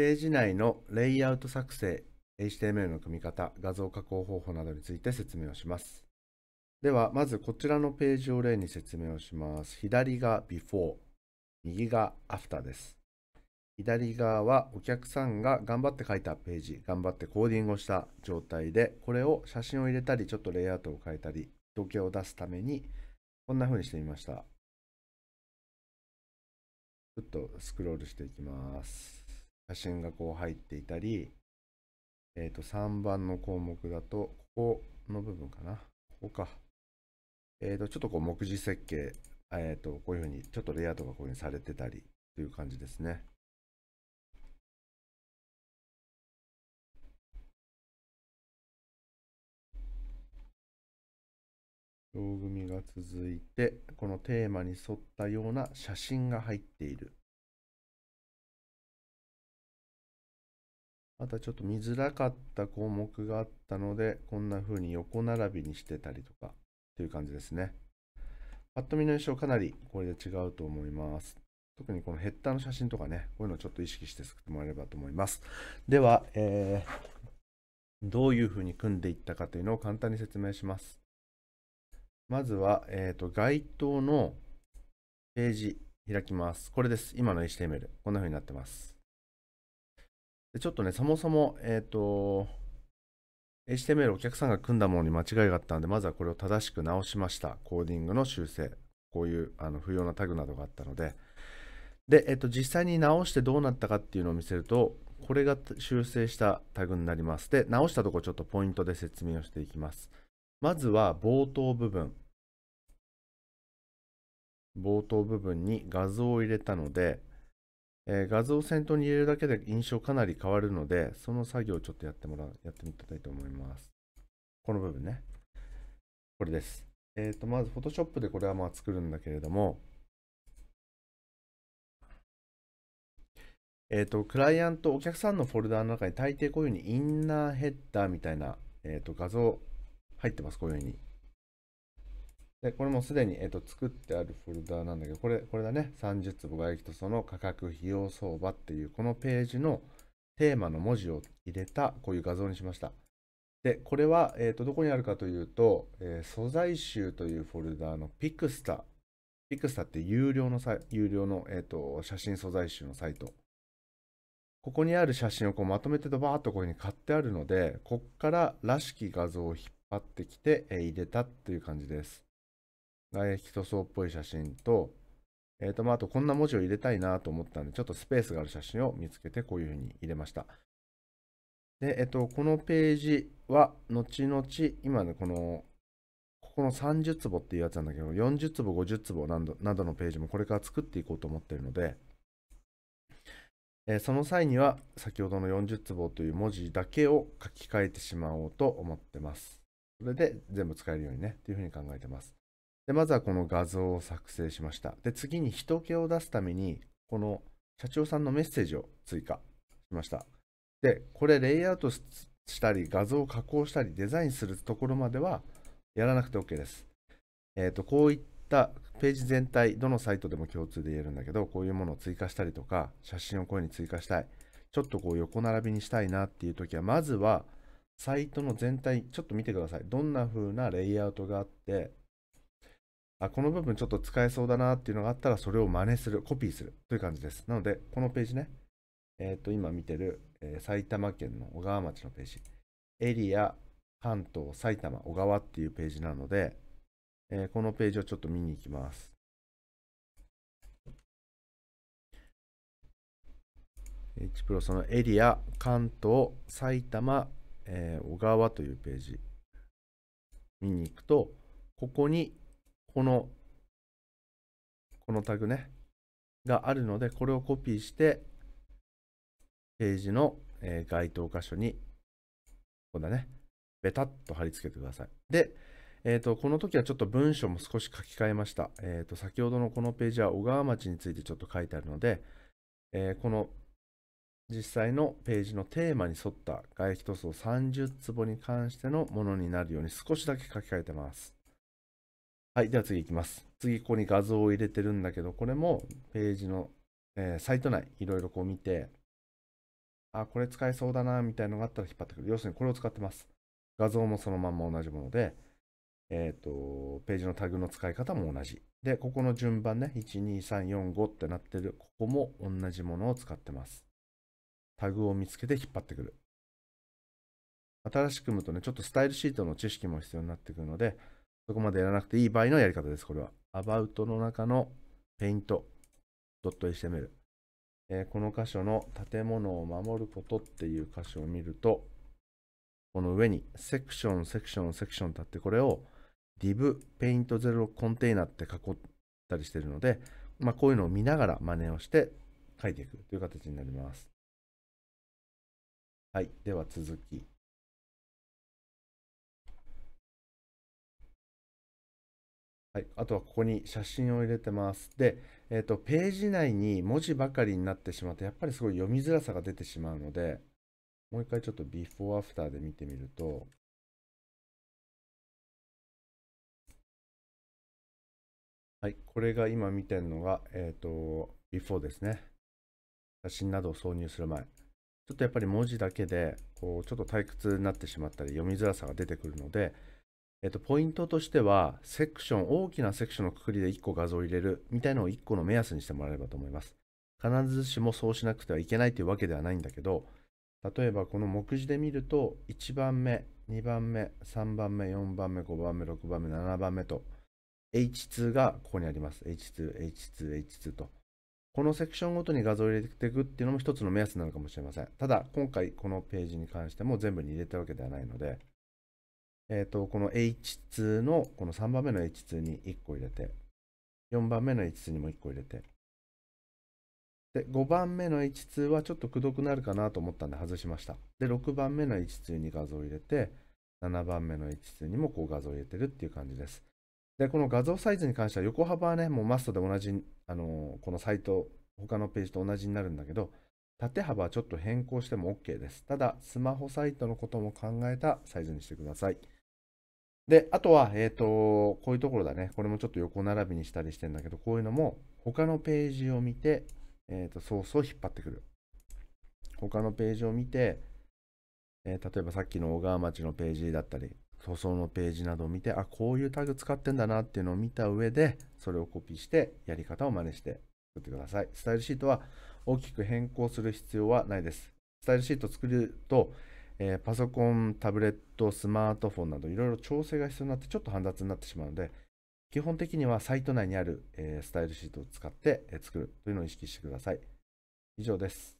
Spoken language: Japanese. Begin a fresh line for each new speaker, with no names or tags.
ページ内のレイアウト作成、HTML の組み方、画像加工方法などについて説明をします。では、まずこちらのページを例に説明をします。左が Before、右が After です。左側はお客さんが頑張って書いたページ、頑張ってコーディングをした状態で、これを写真を入れたり、ちょっとレイアウトを変えたり、時計を出すために、こんな風にしてみました。ちょっとスクロールしていきます。写真がこう入っていたり、えっ、ー、と、3番の項目だと、ここの部分かな。ここか。えっ、ー、と、ちょっとこう、目次設計、えっ、ー、と、こういうふうに、ちょっとレイアウトがこういうふうにされてたりという感じですね。道組が続いて、このテーマに沿ったような写真が入っている。またちょっと見づらかった項目があったので、こんな風に横並びにしてたりとかっていう感じですね。ぱっと見の印象かなりこれで違うと思います。特にこのヘッダーの写真とかね、こういうのをちょっと意識して作ってもらえればと思います。では、えー、どういう風に組んでいったかというのを簡単に説明します。まずは、えっ、ー、と、該当のページ開きます。これです。今の HTML。こんな風になってます。でちょっとね、そもそも、えっ、ー、と、HTML お客さんが組んだものに間違いがあったので、まずはこれを正しく直しました。コーディングの修正。こういうあの不要なタグなどがあったので。で、えっと、実際に直してどうなったかっていうのを見せると、これが修正したタグになります。で、直したとこちょっとポイントで説明をしていきます。まずは冒頭部分。冒頭部分に画像を入れたので、えー、画像を先頭に入れるだけで印象かなり変わるので、その作業をちょっとやってもらう、やってみたいと思います。この部分ね。これです。えっ、ー、と、まずフォトショップでこれはまあ作るんだけれども、えっ、ー、と、クライアント、お客さんのフォルダの中に大抵こういうふうにインナーヘッダーみたいな、えっ、と、画像入ってます。こういうふうに。で、これもすでに、えっと、作ってあるフォルダーなんだけど、これ、これだね。30坪外壁とその価格、費用相場っていう、このページのテーマの文字を入れた、こういう画像にしました。で、これは、えっ、と、どこにあるかというと、えー、素材集というフォルダーのピクスタ。ピクスタって有料のサイ、有料の、えっ、と、写真素材集のサイト。ここにある写真をこうまとめてドバーっとこういうふうに買ってあるので、こっかららしき画像を引っ張ってきて、えー、入れたっていう感じです。外壁塗装っぽい写真と、えっ、ー、と、まあ、あとこんな文字を入れたいなと思ったんで、ちょっとスペースがある写真を見つけて、こういうふうに入れました。で、えっ、ー、と、このページは、後々、今ね、この、ここの30坪っていうやつなんだけど、40坪、50坪などなどのページもこれから作っていこうと思ってるので、えその際には先ほどの40坪という文字だけを書き換えてしまおうと思ってます。それで全部使えるようにね、というふうに考えてます。で、まずはこの画像を作成しました。で、次に人気を出すために、この社長さんのメッセージを追加しました。で、これレイアウトしたり、画像を加工したり、デザインするところまではやらなくて OK です。えっ、ー、と、こういったページ全体、どのサイトでも共通で言えるんだけど、こういうものを追加したりとか、写真をこういうふうに追加したい。ちょっとこう横並びにしたいなっていう時は、まずはサイトの全体、ちょっと見てください。どんな風なレイアウトがあって、あこの部分ちょっと使えそうだなっていうのがあったら、それを真似する、コピーするという感じです。なので、このページね、えっ、ー、と、今見てる、えー、埼玉県の小川町のページ、エリア、関東、埼玉、小川っていうページなので、えー、このページをちょっと見に行きます。H プロそのエリア、関東、埼玉、えー、小川というページ見に行くと、ここにこの、このタグね、があるので、これをコピーして、ページの、えー、該当箇所に、こんだね、ベタっと貼り付けてください。で、えーと、この時はちょっと文章も少し書き換えました。えーと、先ほどのこのページは小川町についてちょっと書いてあるので、えー、この実際のページのテーマに沿った外壁塗装30坪に関してのものになるように少しだけ書き換えてます。はい、では次いきます。次、ここに画像を入れてるんだけど、これもページの、えー、サイト内、いろいろこう見て、あ、これ使えそうだな、みたいのがあったら引っ張ってくる。要するにこれを使ってます。画像もそのまんま同じもので、えっ、ー、と、ページのタグの使い方も同じ。で、ここの順番ね、12345ってなってる、ここも同じものを使ってます。タグを見つけて引っ張ってくる。新しく組むとね、ちょっとスタイルシートの知識も必要になってくるので、そこまでやらなくていい場合のやり方です、これは。about の中の paint.html、えー、この箇所の建物を守ることっていう箇所を見ると、この上にセクション、セクション、セクションってあって、これを div paint 0コンテナって囲ったりしてるので、まあ、こういうのを見ながら真似をして書いていくという形になります。はい。では続き。はい、あとはここに写真を入れてます。で、えーと、ページ内に文字ばかりになってしまうと、やっぱりすごい読みづらさが出てしまうので、もう一回ちょっとビフォーアフターで見てみると、はい、これが今見てるのが、えっ、ー、と、ビフォーですね。写真などを挿入する前。ちょっとやっぱり文字だけで、こう、ちょっと退屈になってしまったり、読みづらさが出てくるので、えっと、ポイントとしては、セクション、大きなセクションのくくりで1個画像を入れるみたいなのを1個の目安にしてもらえればと思います。必ずしもそうしなくてはいけないというわけではないんだけど、例えばこの目次で見ると、1番目、2番目、3番目、4番目、5番目、6番目、7番目と、H2 がここにあります。H2、H2、H2 と。このセクションごとに画像を入れていくっていうのも一つの目安なのかもしれません。ただ、今回このページに関しても全部に入れたわけではないので、えっ、ー、と、この H2 の、この3番目の H2 に1個入れて、4番目の H2 にも1個入れて、で、5番目の H2 はちょっとくどくなるかなと思ったんで外しました。で、6番目の H2 に画像を入れて、7番目の H2 にもこう画像を入れてるっていう感じです。で、この画像サイズに関しては横幅はね、もうマストで同じ、あのー、このサイト、他のページと同じになるんだけど、縦幅はちょっと変更しても OK です。ただ、スマホサイトのことも考えたサイズにしてください。で、あとは、えっ、ー、と、こういうところだね。これもちょっと横並びにしたりしてんだけど、こういうのも、他のページを見て、えっ、ー、と、ソースを引っ張ってくる。他のページを見て、えー、例えばさっきの小川町のページだったり、塗装のページなどを見て、あ、こういうタグ使ってんだなっていうのを見た上で、それをコピーして、やり方を真似して作ってください。スタイルシートは大きく変更する必要はないです。スタイルシート作ると、えー、パソコン、タブレット、スマートフォンなどいろいろ調整が必要になってちょっと煩雑になってしまうので、基本的にはサイト内にある、えー、スタイルシートを使って、えー、作るというのを意識してください。以上です。